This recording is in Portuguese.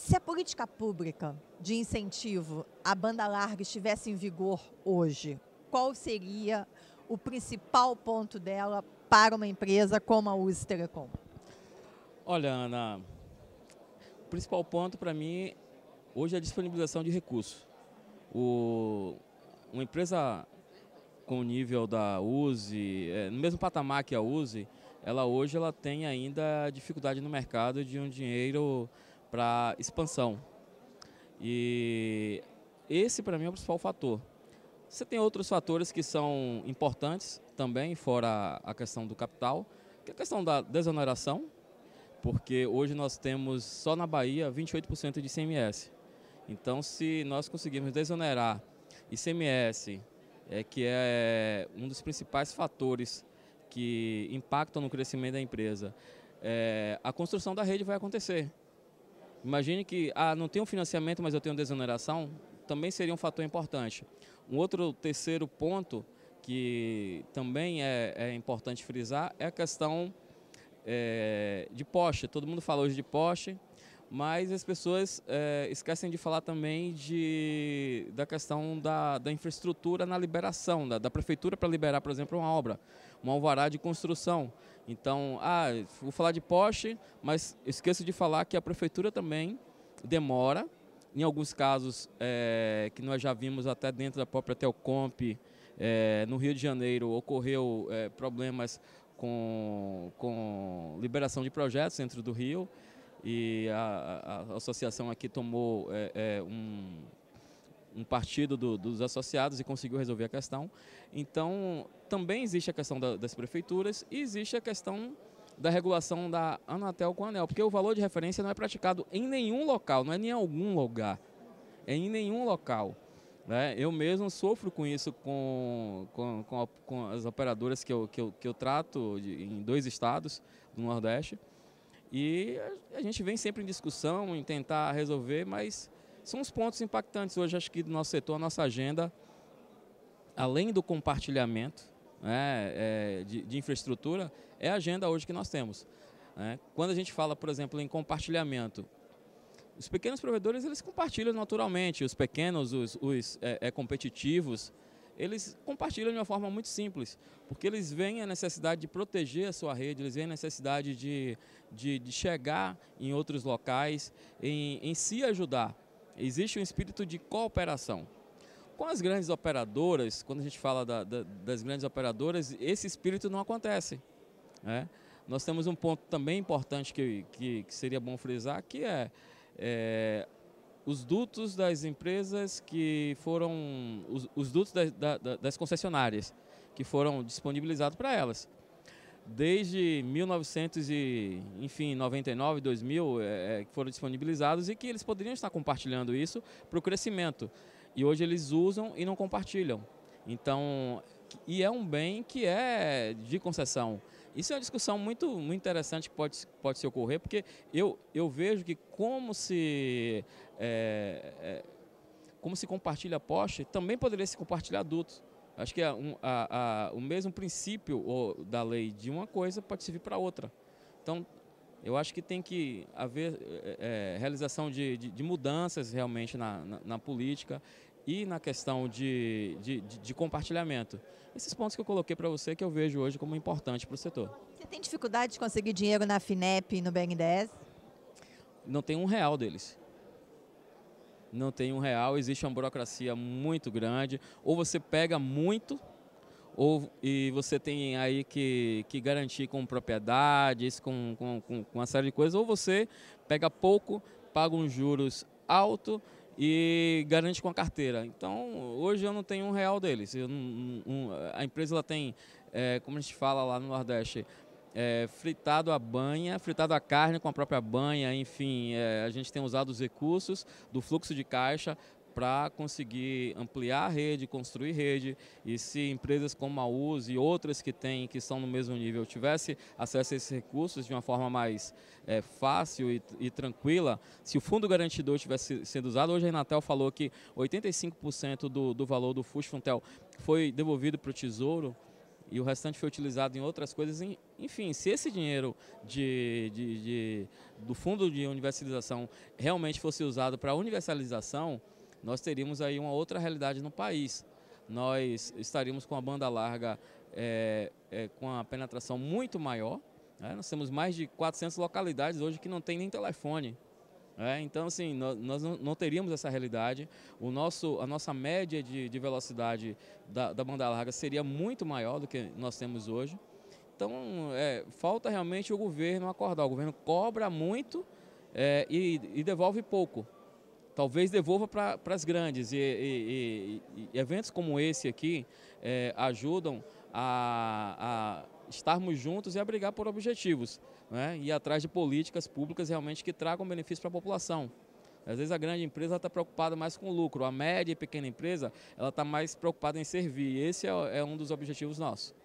se a política pública de incentivo à banda larga estivesse em vigor hoje, qual seria o principal ponto dela para uma empresa como a US Telecom? Olha, Ana, o principal ponto para mim hoje é a disponibilização de recursos. O, uma empresa com o nível da USE, é, no mesmo patamar que a USE, ela hoje ela tem ainda dificuldade no mercado de um dinheiro para expansão. E esse para mim é o principal fator. Você tem outros fatores que são importantes também, fora a questão do capital, que é a questão da desoneração, porque hoje nós temos só na Bahia 28% de ICMS. Então, se nós conseguirmos desonerar ICMS, é, que é um dos principais fatores que impactam no crescimento da empresa, é, a construção da rede vai acontecer. Imagine que ah, não tenho financiamento, mas eu tenho desoneração, também seria um fator importante. Um outro terceiro ponto que também é, é importante frisar é a questão é, de poste. Todo mundo fala hoje de poste, mas as pessoas é, esquecem de falar também de, da questão da, da infraestrutura na liberação, da, da prefeitura para liberar, por exemplo, uma obra, um alvará de construção. Então, ah, vou falar de Porsche, mas esqueço de falar que a prefeitura também demora, em alguns casos é, que nós já vimos até dentro da própria Telcomp, é, no Rio de Janeiro ocorreu é, problemas com, com liberação de projetos dentro do Rio e a, a, a associação aqui tomou um, um partido do, dos associados e conseguiu resolver a questão. Então, também existe a questão da, das prefeituras e existe a questão da regulação da Anatel com a ANEL, porque o valor de referência não é praticado em nenhum local, não é em algum lugar, é em nenhum local. Né? Eu mesmo sofro com isso com, com, com, a, com as operadoras que eu, que eu, que eu trato de, em dois estados do Nordeste, e a gente vem sempre em discussão, em tentar resolver, mas são os pontos impactantes hoje, acho que, do nosso setor, a nossa agenda, além do compartilhamento né, é, de, de, infraestrutura, é a agenda hoje que nós temos. Né? Quando a gente fala, por exemplo, em compartilhamento, os pequenos provedores eles compartilham naturalmente, os pequenos, os, os é, é, competitivos, eles compartilham de uma forma muito simples, porque eles veem a necessidade de proteger a sua rede, eles veem a necessidade de, de, de chegar em outros locais, em, em se ajudar existe um espírito de cooperação. Com as grandes operadoras, quando a gente fala da, da, das grandes operadoras, esse espírito não acontece. Né? Nós temos um ponto também importante que, que, que seria bom frisar, que é, é, os dutos das empresas que foram. os, os dutos da, das concessionárias que foram disponibilizados para elas desde 1999, 2000, é, é, que foram disponibilizados e que eles poderiam estar compartilhando isso para o crescimento. E hoje eles usam e não compartilham. Então, e é um bem que é de concessão. Isso é uma discussão muito, muito interessante que pode, pode se ocorrer, porque eu, eu vejo que como se, é, é, como se compartilha poste, também poderia se compartilhar adultos. Acho que é a, a, o mesmo princípio da lei de uma coisa pode servir para outra. Então, eu acho que tem que haver é, é, realização de, de, de, mudanças realmente na, na, na, política e na questão de, de, compartilhamento. Esses pontos que eu coloquei para você que eu vejo hoje como importante para o setor. Você tem dificuldade de conseguir dinheiro na FINEP e no BNDES? Não tem um real deles não tem um real, existe uma burocracia muito grande, ou você pega muito ou, e você tem aí que, que garantir com propriedades, com, com, com uma série de coisas, ou você pega pouco, paga uns juros alto e garante com a carteira. Então, hoje eu não tenho um real deles. um, a empresa ela tem, é, como a gente fala lá no Nordeste, é, fritado a banha, fritado a carne com a própria banha, enfim, é, a gente tem usado os recursos do fluxo de caixa para conseguir ampliar a rede, construir rede e se empresas como a USE e outras que têm, que são no mesmo nível, tivesse acesso a esses recursos de uma forma mais é, fácil e, e, tranquila, se o fundo garantidor tivesse sendo usado, hoje a Renatel falou que 85% do, do valor do Fux Funtel foi devolvido para o Tesouro, e o restante foi utilizado em outras coisas, enfim, se esse dinheiro de, de, de do fundo de universalização realmente fosse usado para universalização, nós teríamos aí uma outra realidade no país. Nós estaríamos com a banda larga é, é, com a penetração muito maior. Né? Nós temos mais de 400 localidades hoje que não tem nem telefone. Né? então, assim, nós, nós, não teríamos essa realidade. O nosso, a nossa média de, de velocidade da, da banda larga seria muito maior do que nós temos hoje. Então, é, falta realmente o governo acordar. O governo cobra muito é, e, e, devolve pouco. Talvez devolva para as grandes. E, e, e, eventos como esse aqui é, ajudam a, a estarmos juntos e a brigar por objetivos, né? e atrás de políticas públicas realmente que tragam benefício para a população. Às vezes a grande empresa está preocupada mais com o lucro, a média e pequena empresa ela está mais preocupada em servir. Esse é, é um dos objetivos nossos.